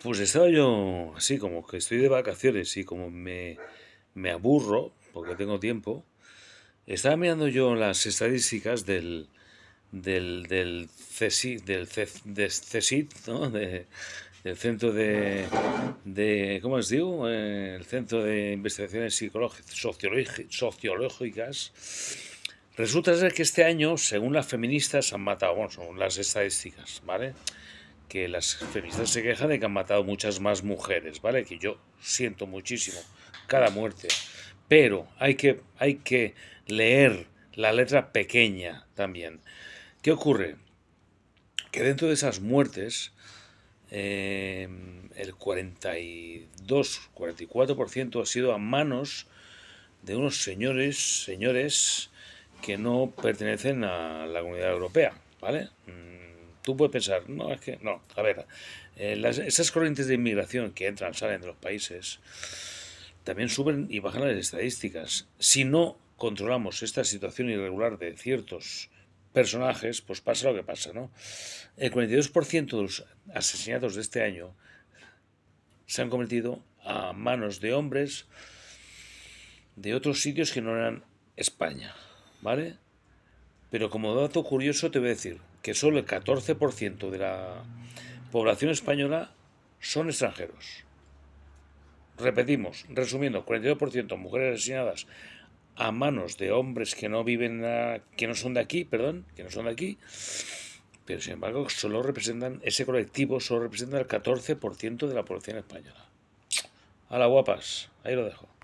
Pues estaba yo así, como que estoy de vacaciones y como me, me aburro, porque tengo tiempo, estaba mirando yo las estadísticas del, del, del del, ¿no? De, centro de, de ¿cómo os digo? el centro de investigaciones sociológicas. Resulta ser que este año, según las feministas, han matado, bueno, según las estadísticas, ¿vale? que las feministas se quejan de que han matado muchas más mujeres, ¿vale? Que yo siento muchísimo cada muerte. Pero hay que, hay que leer la letra pequeña también. ¿Qué ocurre? Que dentro de esas muertes, eh, el 42, 44% ha sido a manos de unos señores, señores que no pertenecen a la comunidad europea, ¿vale? Tú puedes pensar, no, es que no, a ver, eh, esas corrientes de inmigración que entran, salen de los países, también suben y bajan las estadísticas. Si no controlamos esta situación irregular de ciertos personajes, pues pasa lo que pasa, ¿no? El 42% de los asesinatos de este año se han cometido a manos de hombres de otros sitios que no eran España, ¿vale? Pero como dato curioso te voy a decir que solo el 14% de la población española son extranjeros. Repetimos, resumiendo, 42% mujeres asesinadas a manos de hombres que no viven, que no son de aquí, perdón, que no son de aquí, pero sin embargo solo representan, ese colectivo solo representa el 14% de la población española. A la guapas, ahí lo dejo.